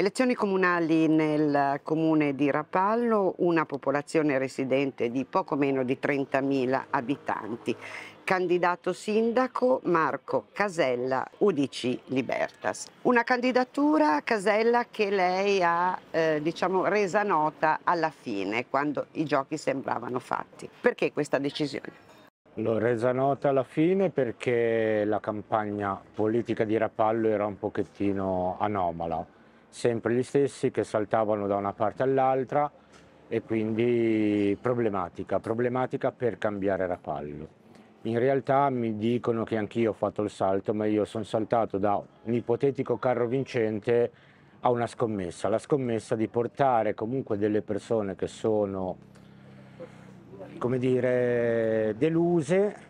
Elezioni comunali nel comune di Rapallo, una popolazione residente di poco meno di 30.000 abitanti. Candidato sindaco Marco Casella, UDC Libertas. Una candidatura Casella che lei ha eh, diciamo, resa nota alla fine, quando i giochi sembravano fatti. Perché questa decisione? L'ho resa nota alla fine perché la campagna politica di Rapallo era un pochettino anomala sempre gli stessi che saltavano da una parte all'altra e quindi problematica, problematica per cambiare rapallo. In realtà mi dicono che anch'io ho fatto il salto, ma io sono saltato da un ipotetico carro vincente a una scommessa, la scommessa di portare comunque delle persone che sono, come dire, deluse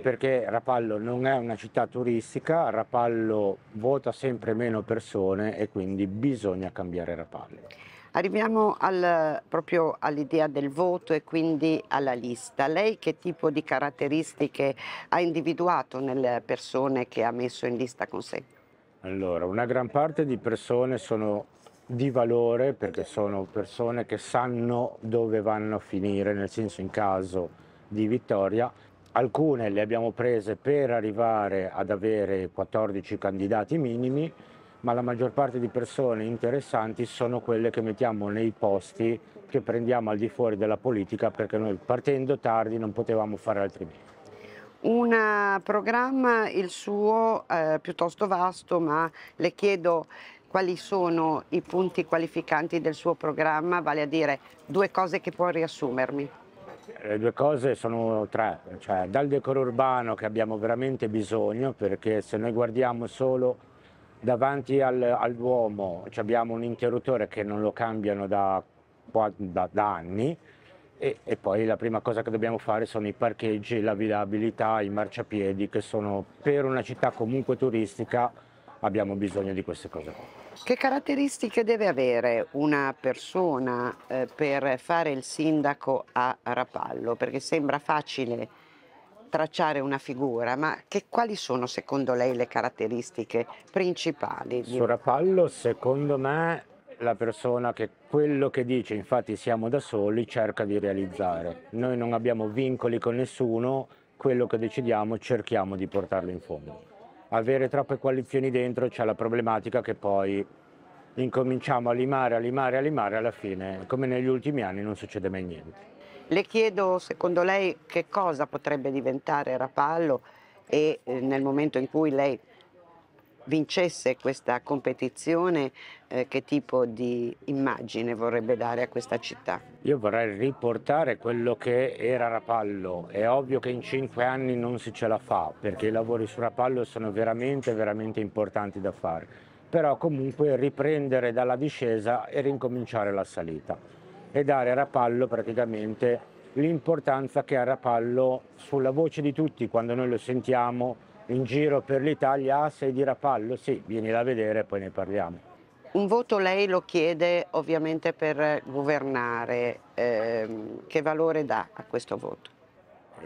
perché Rapallo non è una città turistica, Rapallo vota sempre meno persone e quindi bisogna cambiare Rapallo. Arriviamo al, proprio all'idea del voto e quindi alla lista. Lei che tipo di caratteristiche ha individuato nelle persone che ha messo in lista con sé? Allora, una gran parte di persone sono di valore perché sono persone che sanno dove vanno a finire, nel senso in caso di vittoria alcune le abbiamo prese per arrivare ad avere 14 candidati minimi, ma la maggior parte di persone interessanti sono quelle che mettiamo nei posti che prendiamo al di fuori della politica perché noi partendo tardi non potevamo fare altrimenti. Un programma, il suo, eh, piuttosto vasto, ma le chiedo quali sono i punti qualificanti del suo programma, vale a dire due cose che può riassumermi le eh, due cose sono tre, cioè dal decoro urbano che abbiamo veramente bisogno perché se noi guardiamo solo davanti al, al Duomo abbiamo un interruttore che non lo cambiano da, da, da anni e, e, poi la prima cosa che dobbiamo fare sono i parcheggi, la viabilità, i marciapiedi che sono per una città comunque turistica abbiamo bisogno di queste cose qua. Che caratteristiche deve avere una persona eh, per fare il sindaco a Rapallo? Perché sembra facile tracciare una figura, ma che, quali sono secondo lei le caratteristiche principali? Di... Su Rapallo secondo me la persona che quello che dice, infatti siamo da soli, cerca di realizzare. Noi non abbiamo vincoli con nessuno, quello che decidiamo cerchiamo di portarlo in fondo avere troppe coalizioni dentro c'è la problematica che poi incominciamo a limare, a limare, a limare, alla fine, come negli ultimi anni, non succede mai niente. Le chiedo, secondo lei, che cosa potrebbe diventare Rapallo e eh, nel momento in cui lei vincesse questa competizione, eh, che tipo di immagine vorrebbe dare a questa città? Io vorrei riportare quello che era Rapallo. È ovvio che in cinque anni non si ce la fa, perché i lavori su Rapallo sono veramente, veramente importanti da fare. Però comunque riprendere dalla discesa e rincominciare la salita e dare a Rapallo praticamente l'importanza che ha Rapallo sulla voce di tutti quando noi lo sentiamo in giro per l'Italia, ah, sei di Rapallo? Sì, vieni a vedere e poi ne parliamo. Un voto lei lo chiede ovviamente per governare, ehm, che valore dà a questo voto?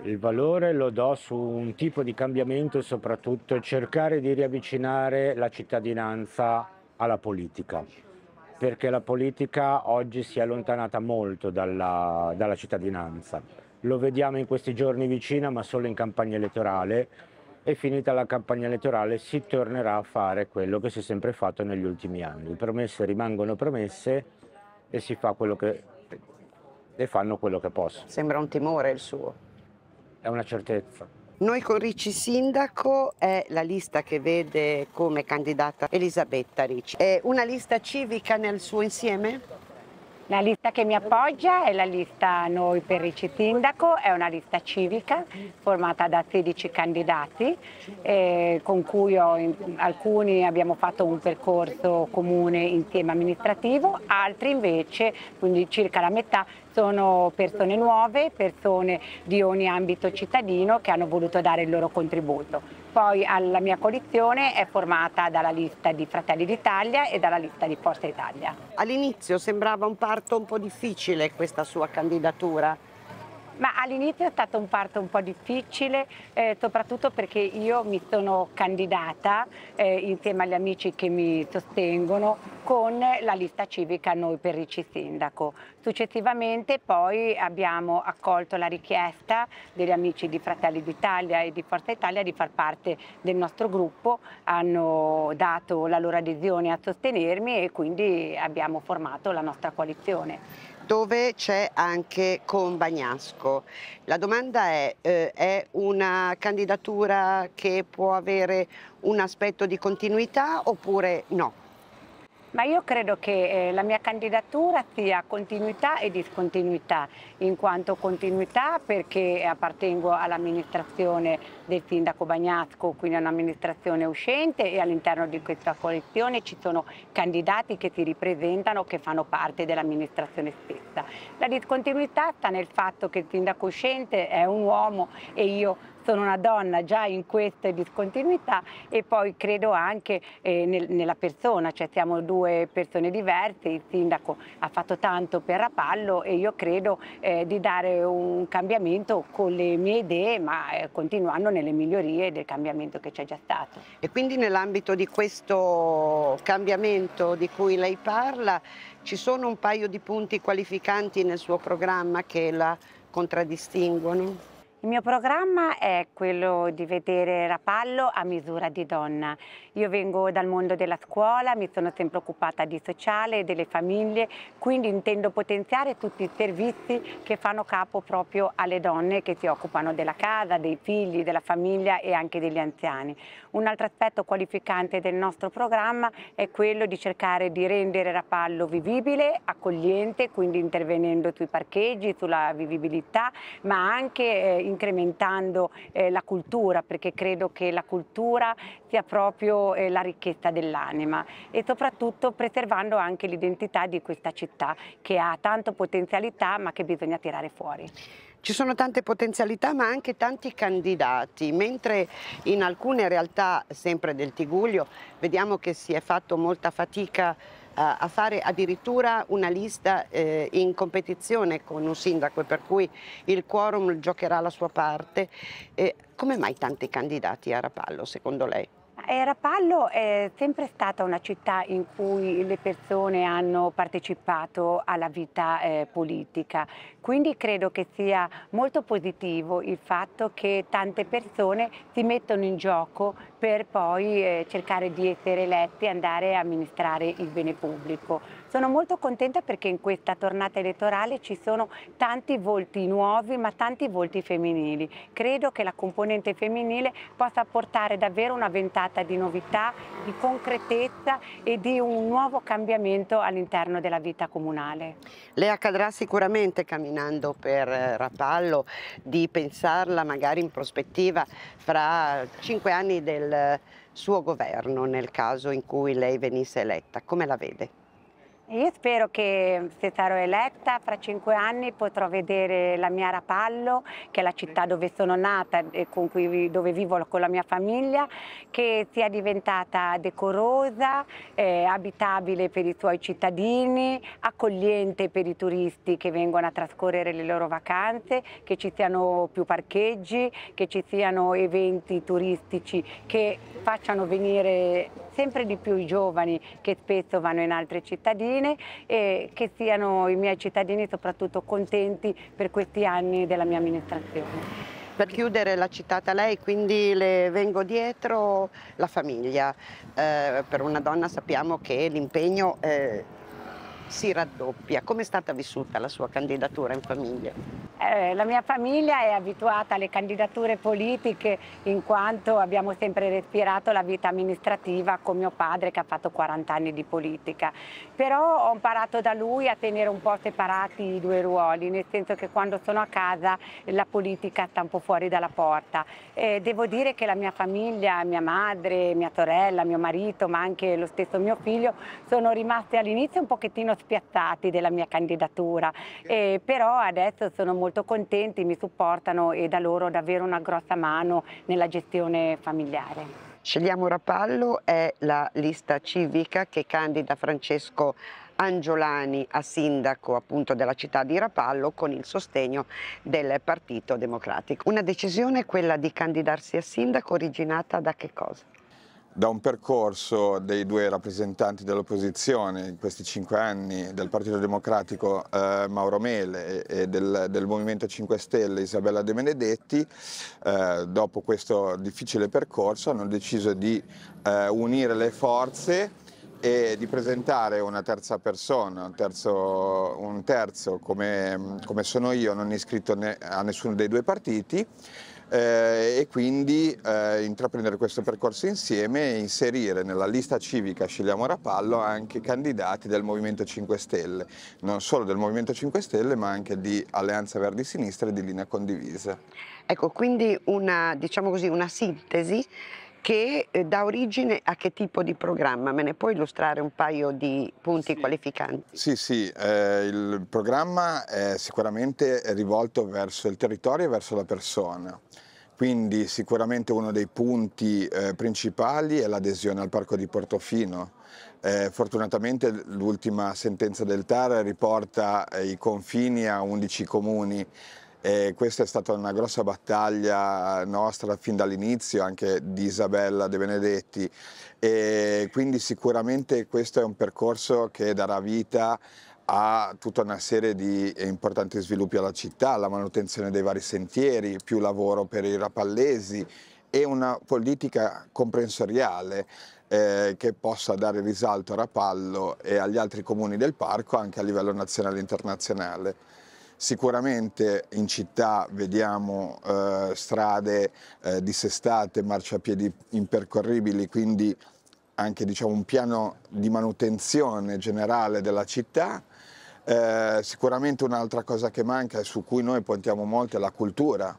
Il valore lo do su un tipo di cambiamento soprattutto cercare di riavvicinare la cittadinanza alla politica, perché la politica oggi si è allontanata molto dalla, dalla cittadinanza. Lo vediamo in questi giorni vicina ma solo in campagna elettorale e finita la campagna elettorale si tornerà a fare quello che si è sempre fatto negli ultimi anni. Le promesse rimangono promesse e si fa quello che e fanno quello che possono. Sembra un timore il suo. È una certezza. Noi con Ricci Sindaco è la lista che vede come candidata Elisabetta Ricci. È una lista civica nel suo insieme? La lista che mi appoggia è la lista Noi per il Sindaco, è una lista civica formata da 16 candidati eh, con cui ho, alcuni abbiamo fatto un percorso comune insieme amministrativo, altri invece, quindi circa la metà, sono persone nuove, persone di ogni ambito cittadino che hanno voluto dare il loro contributo. Poi la mia coalizione è formata dalla lista di Fratelli d'Italia e dalla lista di Forza Italia. All'inizio sembrava un parto un po' difficile questa sua candidatura, ma all'inizio è stato un parto un po' difficile, eh, soprattutto perché io mi sono candidata eh, insieme agli amici che mi sostengono con la lista civica Noi per Ricci Sindaco. Successivamente poi abbiamo accolto la richiesta degli amici di Fratelli d'Italia e di Forza Italia di far parte del nostro gruppo, hanno dato la loro adesione a sostenermi e quindi abbiamo formato la nostra coalizione dove c'è anche con Bagnasco. La domanda è, eh, è una candidatura che può avere un aspetto di continuità oppure no? ma io credo che eh, la mia candidatura sia continuità e discontinuità, in quanto continuità perché appartengo all'amministrazione del sindaco Bagnasco, quindi è un'amministrazione uscente e all'interno di questa coalizione ci sono candidati che si ripresentano, che fanno parte dell'amministrazione stessa. La discontinuità sta nel fatto che il sindaco uscente è un uomo e io sono una donna già in queste discontinuità e poi credo anche eh, nel, nella persona, cioè siamo due persone diverse, il sindaco ha fatto tanto per Rapallo e io credo eh, di dare un cambiamento con le mie idee ma eh, continuando nelle migliorie del cambiamento che c'è già stato. E quindi nell'ambito di questo cambiamento di cui lei parla ci sono un paio di punti qualificanti nel suo programma che la contraddistinguono? Il mio programma è quello di vedere Rapallo a misura di donna. Io vengo dal mondo della scuola, mi sono sempre occupata di sociale, e delle famiglie, quindi intendo potenziare tutti i servizi che fanno capo proprio alle donne che si occupano della casa, dei figli, della famiglia e anche degli anziani. Un altro aspetto qualificante del nostro programma è quello di cercare di rendere Rapallo vivibile, accogliente, quindi intervenendo sui parcheggi, sulla vivibilità, ma anche eh, incrementando eh, la cultura perché credo che la cultura sia proprio eh, la ricchezza dell'anima e soprattutto preservando anche l'identità di questa città che ha tanto potenzialità ma che bisogna tirare fuori. Ci sono tante potenzialità ma anche tanti candidati, mentre in alcune realtà sempre del Tiguglio vediamo che si è fatto molta fatica eh, a fare addirittura una lista eh, in competizione con un sindaco per cui il quorum giocherà la sua parte. Eh, come mai tanti candidati a Rapallo secondo lei? Rapallo è sempre stata una città in cui le persone hanno partecipato alla vita eh, politica, quindi credo che sia molto positivo il fatto che tante persone si mettono in gioco per poi eh, cercare di essere eletti e andare a amministrare il bene pubblico. Sono molto contenta perché in questa tornata elettorale ci sono tanti volti nuovi ma tanti volti femminili. Credo che la componente femminile possa portare davvero una ventata di novità, di concretezza e di un nuovo cambiamento all'interno della vita comunale. Le accadrà sicuramente camminando per eh, Rapallo di pensarla magari in prospettiva fra cinque anni del suo governo nel caso in cui lei venisse eletta. Come la vede? Io spero che se sarò eletta fra cinque anni potrò vedere la mia Rapallo, che è la città dove sono nata e cui, dove vivo con la mia famiglia, che sia diventata decorosa, eh, abitabile per i suoi cittadini, accogliente per i turisti che vengono a trascorrere le loro vacanze, che ci siano più parcheggi, che ci siano eventi turistici che facciano venire sempre di più i giovani che spesso vanno in altre cittadine e che siano i miei cittadini soprattutto contenti per questi anni della mia amministrazione. Per chiudere l'ha citata lei, quindi le vengo dietro la famiglia. Eh, per una donna sappiamo che l'impegno eh, si raddoppia. Come è stata vissuta la sua candidatura in famiglia? Eh, la mia famiglia è abituata alle candidature politiche in quanto abbiamo sempre respirato la vita amministrativa con mio padre che ha fatto 40 anni di politica. Però ho imparato da lui a tenere un po' separati i due ruoli, nel senso che quando sono a casa la politica sta un po' fuori dalla porta. Eh, devo dire che la mia famiglia, mia madre, mia sorella, mio marito, ma anche lo stesso mio figlio, sono rimaste all'inizio un pochettino sono spiazzati della mia candidatura, eh, però adesso sono molto contenti, mi supportano e da loro davvero una grossa mano nella gestione familiare. Scegliamo Rapallo è la lista civica che candida Francesco Angiolani a sindaco appunto della città di Rapallo con il sostegno del Partito Democratico. Una decisione quella di candidarsi a sindaco originata da che cosa? da un percorso dei due rappresentanti dell'opposizione in questi cinque anni, del Partito Democratico eh, Mauro Mele e del, del, Movimento 5 Stelle Isabella De Benedetti, eh, dopo questo difficile percorso hanno deciso di eh, unire le forze e di presentare una terza persona, un terzo, un terzo come, come sono io, non iscritto a nessuno dei due partiti, eh, e quindi eh, intraprendere questo percorso insieme e inserire nella lista civica Scegliamo Rapallo anche candidati del Movimento 5 Stelle, non solo del Movimento 5 Stelle ma anche di Alleanza Verdi Sinistra e di Linea Condivisa. Ecco, quindi una, diciamo così, una sintesi che eh, dà origine a che tipo di programma? Me ne puoi illustrare un paio di punti sì. qualificanti? Sì, sì, eh, il programma è sicuramente rivolto verso il territorio e verso la persona. Quindi sicuramente uno dei punti eh, principali è l'adesione al parco di Portofino. Eh, fortunatamente l'ultima sentenza del TAR riporta eh, i confini a 11 comuni, e questa è stata una grossa battaglia nostra fin dall'inizio, anche di Isabella De Benedetti, e quindi sicuramente questo è un percorso che darà vita a tutta una serie di importanti sviluppi alla città, la manutenzione dei vari sentieri, più lavoro per i rapallesi e una politica comprensoriale eh, che possa dare risalto a Rapallo e eh, agli altri comuni del parco anche a livello nazionale e internazionale. Sicuramente in città vediamo eh, strade eh, dissestate, marciapiedi impercorribili, quindi anche diciamo, un piano di manutenzione generale della città. Eh, sicuramente un'altra cosa che manca e su cui noi puntiamo molto è la cultura.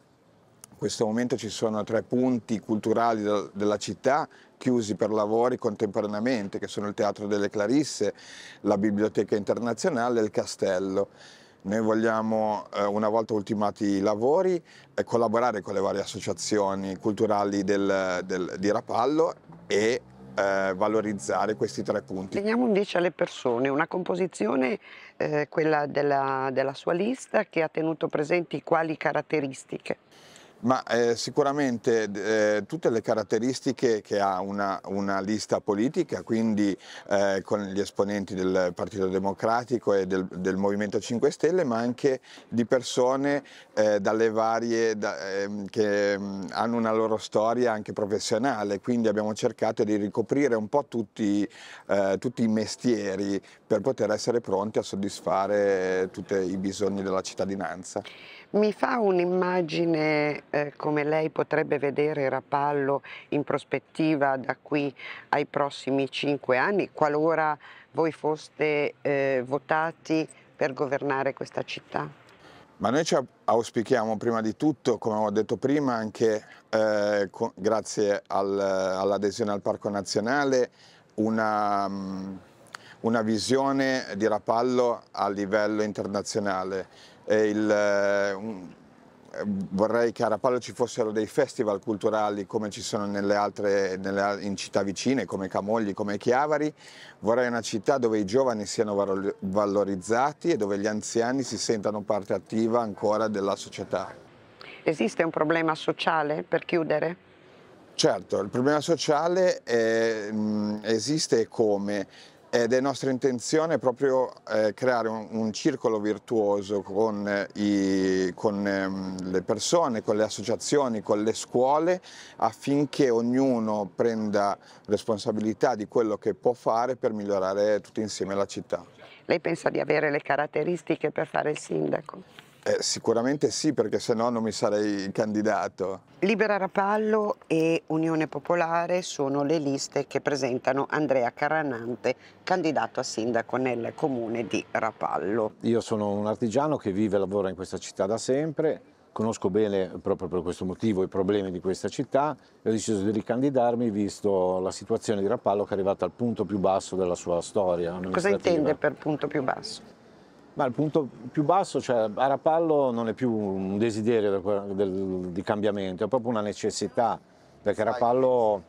In questo momento ci sono tre punti culturali del, della città chiusi per lavori contemporaneamente, che sono il Teatro delle Clarisse, la Biblioteca Internazionale e il Castello. Noi vogliamo, eh, una volta ultimati i lavori, eh, collaborare con le varie associazioni culturali del, del, di Rapallo e eh, valorizzare questi tre punti. Teniamo invece alle persone, una composizione, eh, quella della, della sua lista, che ha tenuto presenti quali caratteristiche? Ma eh, sicuramente eh, tutte le caratteristiche che ha una, una lista politica, quindi eh, con gli esponenti del Partito Democratico e del, del Movimento 5 Stelle, ma anche di persone eh, dalle varie, da, ehm, che mh, mm, hanno una loro storia anche professionale, quindi abbiamo cercato di ricoprire un po' tutti, eh, tutti i mestieri per poter essere pronti a soddisfare tutti i bisogni della cittadinanza. Mi fa un'immagine eh, come lei potrebbe vedere Rapallo in prospettiva da qui ai prossimi cinque anni, qualora voi foste eh, votati per governare questa città? Ma noi ci auspichiamo prima di tutto, come ho detto prima, anche eh, grazie al, all'adesione al Parco Nazionale, una, mm, una, visione di Rapallo a livello internazionale. Il, eh, un, Ehm, vorrei che a Rapallo ci fossero dei festival culturali come ci sono nelle altre, nelle, in città vicine, come Camogli, come Chiavari. Vorrei una città dove i giovani siano valorizzati e dove gli anziani si sentano parte attiva ancora della società. Esiste un problema sociale per chiudere? Certo, il problema sociale è, esiste come ed è nostra intenzione proprio eh, creare un, un, circolo virtuoso con, eh, i, con eh, le persone, con le associazioni, con le scuole affinché ognuno prenda responsabilità di quello che può fare per migliorare tutti insieme la città. Lei pensa di avere le caratteristiche per fare il sindaco? Eh, sicuramente sì, perché se no non mi sarei candidato. Libera Rapallo e Unione Popolare sono le liste che presentano Andrea Carranante, candidato a sindaco nel comune di Rapallo. Io sono un artigiano che vive e lavora in questa città da sempre, conosco bene proprio per questo motivo i problemi di questa città e ho deciso di ricandidarmi visto la situazione di Rapallo che è arrivata al punto più basso della sua storia. Cosa intende per punto più basso? Ma il punto più basso, cioè a Rapallo non è più un desiderio del, del, di cambiamento, è proprio una necessità, perché Arapallo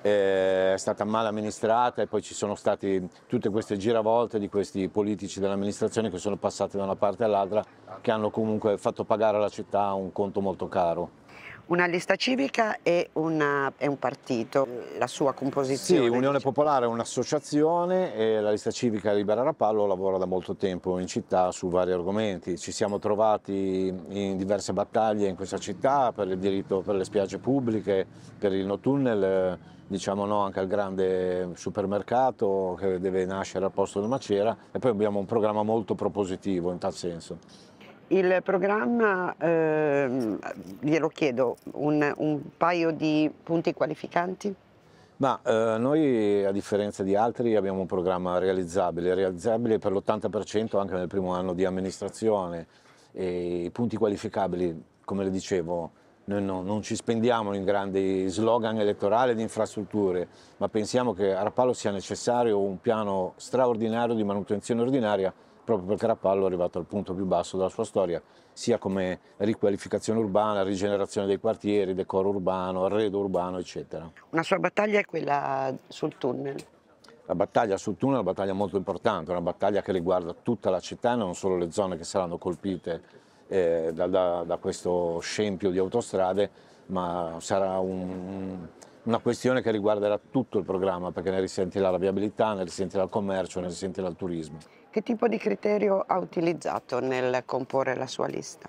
eh, è stata mal amministrata e poi ci sono state tutte queste giravolte di questi politici dell'amministrazione che sono passati da una parte all'altra, che hanno comunque fatto pagare alla città un conto molto caro. Una lista civica e una, è un partito, la sua composizione? Sì, Unione Popolare è un'associazione e la lista civica Libera Rapallo lavora da molto tempo in città su vari argomenti. Ci siamo trovati in diverse battaglie in questa città per il diritto per le spiagge pubbliche, per il no tunnel, diciamo no anche al grande supermercato che deve nascere al posto del Macera e poi abbiamo un programma molto propositivo in tal senso. Il programma, ehm, glielo chiedo, un, un, paio di punti qualificanti? Ma eh, noi a differenza di altri abbiamo un programma realizzabile, realizzabile per l'80% anche nel primo anno di amministrazione e i punti qualificabili, come le dicevo, noi no, non ci spendiamo in grandi slogan elettorali di infrastrutture, ma pensiamo che a Rapallo sia necessario un piano straordinario di manutenzione ordinaria proprio perché Rapallo è arrivato al punto più basso della sua storia, sia come riqualificazione urbana, rigenerazione dei quartieri, decoro urbano, arredo urbano, eccetera. Una sua battaglia è quella sul tunnel? La battaglia sul tunnel è una battaglia molto importante, una battaglia che riguarda tutta la città e non solo le zone che saranno colpite eh, da, da, da, questo scempio di autostrade, ma sarà un, una questione che riguarderà tutto il programma, perché ne risentirà la viabilità, ne risentirà il commercio, ne risentirà il turismo. Che tipo di criterio ha utilizzato nel comporre la sua lista?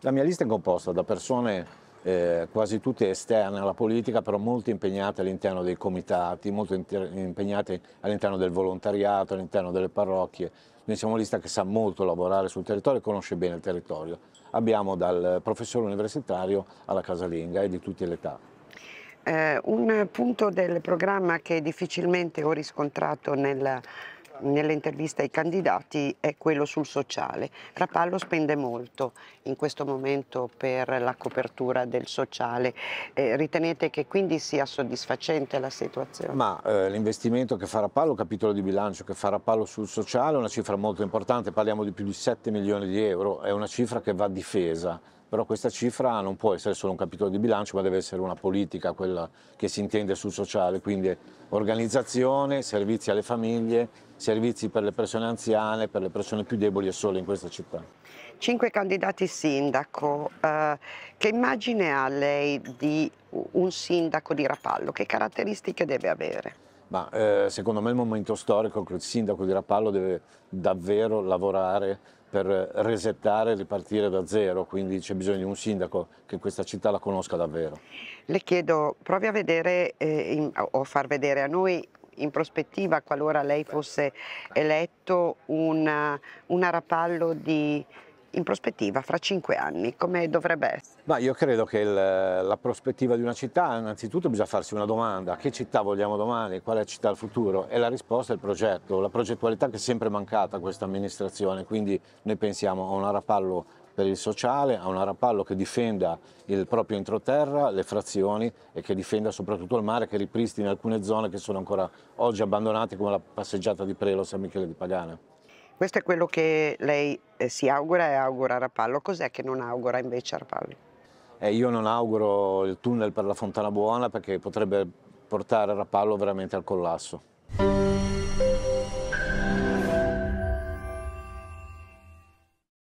La mia lista è composta da persone eh, quasi tutte esterne alla politica, però molto impegnate all'interno dei comitati, molto impegnate all'interno del volontariato, all'interno delle parrocchie. Noi siamo una lista che sa molto lavorare sul territorio e conosce bene il territorio. Abbiamo dal professore universitario alla casalinga e di tutte le età. Eh, un punto del programma che difficilmente ho riscontrato nel, nelle interviste ai candidati è quello sul sociale. Rapallo spende molto in questo momento per la copertura del sociale. Eh, ritenete che quindi sia soddisfacente la situazione? Ma eh, l'investimento che fa Rapallo, capitolo di bilancio che fa Rapallo sul sociale è una cifra molto importante, parliamo di più di 7 milioni di euro, è una cifra che va difesa però questa cifra non può essere solo un capitolo di bilancio, ma deve essere una politica, quella che si intende sul sociale, quindi organizzazione, servizi alle famiglie, servizi per le persone anziane, per le persone più deboli e sole in questa città. Cinque candidati sindaco, eh, che immagine ha lei di un sindaco di Rapallo? Che caratteristiche deve avere? Ma eh, secondo me è il momento storico che il sindaco di Rapallo deve davvero lavorare per resettare e ripartire da zero, quindi c'è bisogno di un sindaco che questa città la conosca davvero. Le chiedo, provi a vedere eh, in, o far vedere a noi in prospettiva, qualora lei fosse eletto, un arapallo di in prospettiva fra cinque anni? Come dovrebbe essere? Ma io credo che il, la prospettiva di una città, innanzitutto bisogna farsi una domanda, che città vogliamo domani, quale città del futuro? E la risposta è il progetto, la progettualità che è sempre mancata a questa amministrazione, quindi noi pensiamo a un arapallo per il sociale, a un arapallo che difenda il proprio entroterra, le frazioni e che difenda soprattutto il mare, che ripristini alcune zone che sono ancora oggi abbandonate come la passeggiata di Prelo San Michele di Pagana. Questo è quello che lei eh, si augura e augura a Rapallo. Cos'è che non augura invece a Rapallo? Eh, io non auguro il tunnel per la Fontana Buona perché potrebbe portare Rapallo veramente al collasso.